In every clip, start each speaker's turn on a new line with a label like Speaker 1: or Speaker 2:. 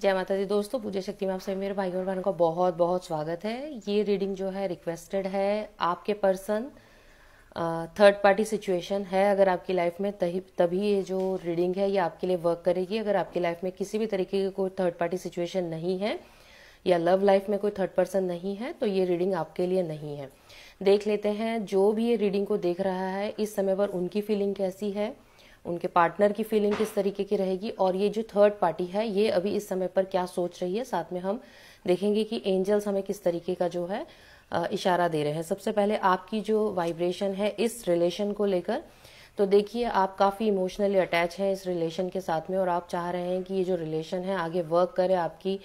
Speaker 1: जय माता दी दोस्तों पूजा शक्ति में आप सभी मेरे भाई और बहन का बहुत बहुत स्वागत है ये रीडिंग जो है रिक्वेस्टेड है आपके पर्सन थर्ड पार्टी सिचुएशन है अगर आपकी लाइफ में तभी तभी ये जो रीडिंग है ये आपके लिए वर्क करेगी अगर आपकी लाइफ में किसी भी तरीके की कोई थर्ड पार्टी सिचुएशन नहीं है या लव लाइफ में कोई थर्ड पर्सन नहीं है तो ये रीडिंग आपके लिए नहीं है देख लेते हैं जो भी ये रीडिंग को देख रहा है इस समय पर उनकी फीलिंग कैसी है उनके पार्टनर की फीलिंग किस तरीके की रहेगी और ये जो थर्ड पार्टी है ये अभी इस समय पर क्या सोच रही है साथ में हम देखेंगे कि एंजल्स हमें किस तरीके का जो है इशारा दे रहे हैं सबसे पहले आपकी जो वाइब्रेशन है इस रिलेशन को लेकर तो देखिए आप काफ़ी इमोशनली अटैच हैं इस रिलेशन के साथ में और आप चाह रहे हैं कि ये जो रिलेशन है आगे वर्क करे आपकी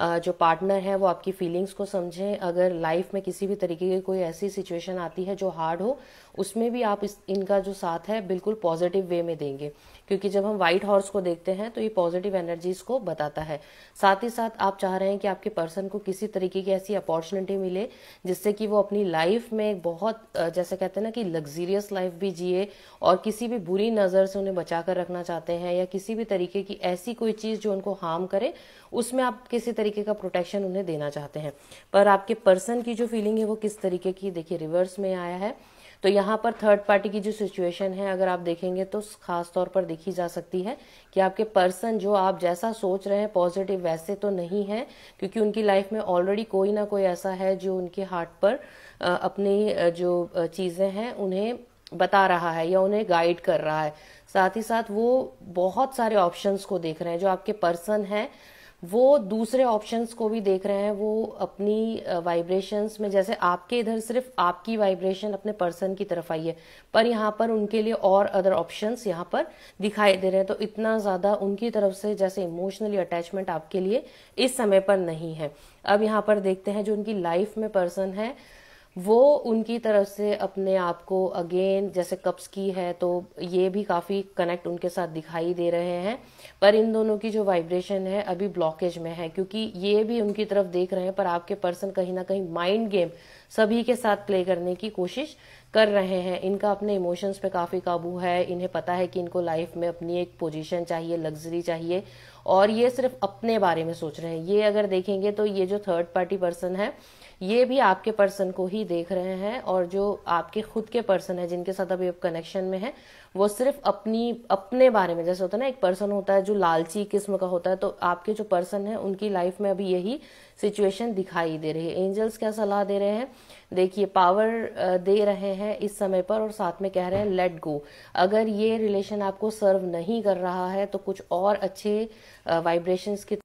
Speaker 1: जो पार्टनर है वो आपकी फीलिंग्स को समझें अगर लाइफ में किसी भी तरीके की कोई ऐसी सिचुएशन आती है जो हार्ड हो उसमें भी आप इस इनका जो साथ है बिल्कुल पॉजिटिव वे में देंगे क्योंकि जब हम वाइट हॉर्स को देखते हैं तो ये पॉजिटिव एनर्जीज को बताता है साथ ही साथ आप चाह रहे हैं कि आपके पर्सन को किसी तरीके की ऐसी अपॉर्चुनिटी मिले जिससे कि वो अपनी लाइफ में बहुत जैसे कहते हैं ना कि लग्जीरियस लाइफ भी जिए और किसी भी बुरी नज़र से उन्हें बचा कर रखना चाहते हैं या किसी भी तरीके की ऐसी कोई चीज़ जो उनको हार्म करे उसमें आप किसी तरीके तरीके का प्रोटेक्शन उन्हें देना चाहते हैं पर आपके पर्सन की जो फीलिंग है वो किस तरीके की देखिए रिवर्स में आया है तो यहाँ पर थर्ड पार्टी की जो सिचुएशन है अगर आप देखेंगे तो खास तौर पर देखी जा सकती है कि आपके पर्सन जो आप जैसा सोच रहे हैं पॉजिटिव वैसे तो नहीं है क्योंकि उनकी लाइफ में ऑलरेडी कोई ना कोई ऐसा है जो उनके हार्ट पर अपनी जो चीज़ें हैं उन्हें बता रहा है या उन्हें गाइड कर रहा है साथ ही साथ वो बहुत सारे ऑप्शंस को देख रहे हैं जो आपके पर्सन हैं वो दूसरे ऑप्शंस को भी देख रहे हैं वो अपनी वाइब्रेशंस में जैसे आपके इधर सिर्फ आपकी वाइब्रेशन अपने पर्सन की तरफ आई है पर यहाँ पर उनके लिए और अदर ऑप्शंस यहाँ पर दिखाई दे रहे हैं तो इतना ज़्यादा उनकी तरफ से जैसे इमोशनली अटैचमेंट आपके लिए इस समय पर नहीं है अब यहाँ पर देखते हैं जो उनकी लाइफ में पर्सन है वो उनकी तरफ से अपने आप को अगेन जैसे कप्स की है तो ये भी काफ़ी कनेक्ट उनके साथ दिखाई दे रहे हैं पर इन दोनों की जो वाइब्रेशन है अभी ब्लॉकेज में है क्योंकि ये भी उनकी तरफ देख रहे हैं पर आपके पर्सन कहीं ना कहीं माइंड गेम सभी के साथ प्ले करने की कोशिश कर रहे हैं इनका अपने इमोशंस पे काफ़ी काबू है इन्हें पता है कि इनको लाइफ में अपनी एक पोजिशन चाहिए लग्जरी चाहिए और ये सिर्फ अपने बारे में सोच रहे हैं ये अगर देखेंगे तो ये जो थर्ड पार्टी पर्सन है ये भी आपके पर्सन को ही देख रहे हैं और जो आपके खुद के पर्सन है जिनके साथ अभी आप कनेक्शन में है वो सिर्फ अपनी अपने बारे में जैसे होता है ना एक पर्सन होता है जो लालची किस्म का होता है तो आपके जो पर्सन है उनकी लाइफ में अभी यही सिचुएशन दिखाई दे रही है एंजल्स क्या सलाह दे रहे हैं देखिए पावर दे रहे हैं इस समय पर और साथ में कह रहे हैं लेट गो अगर ये रिलेशन आपको सर्व नहीं कर रहा है तो कुछ और अच्छे वाइब्रेशंस की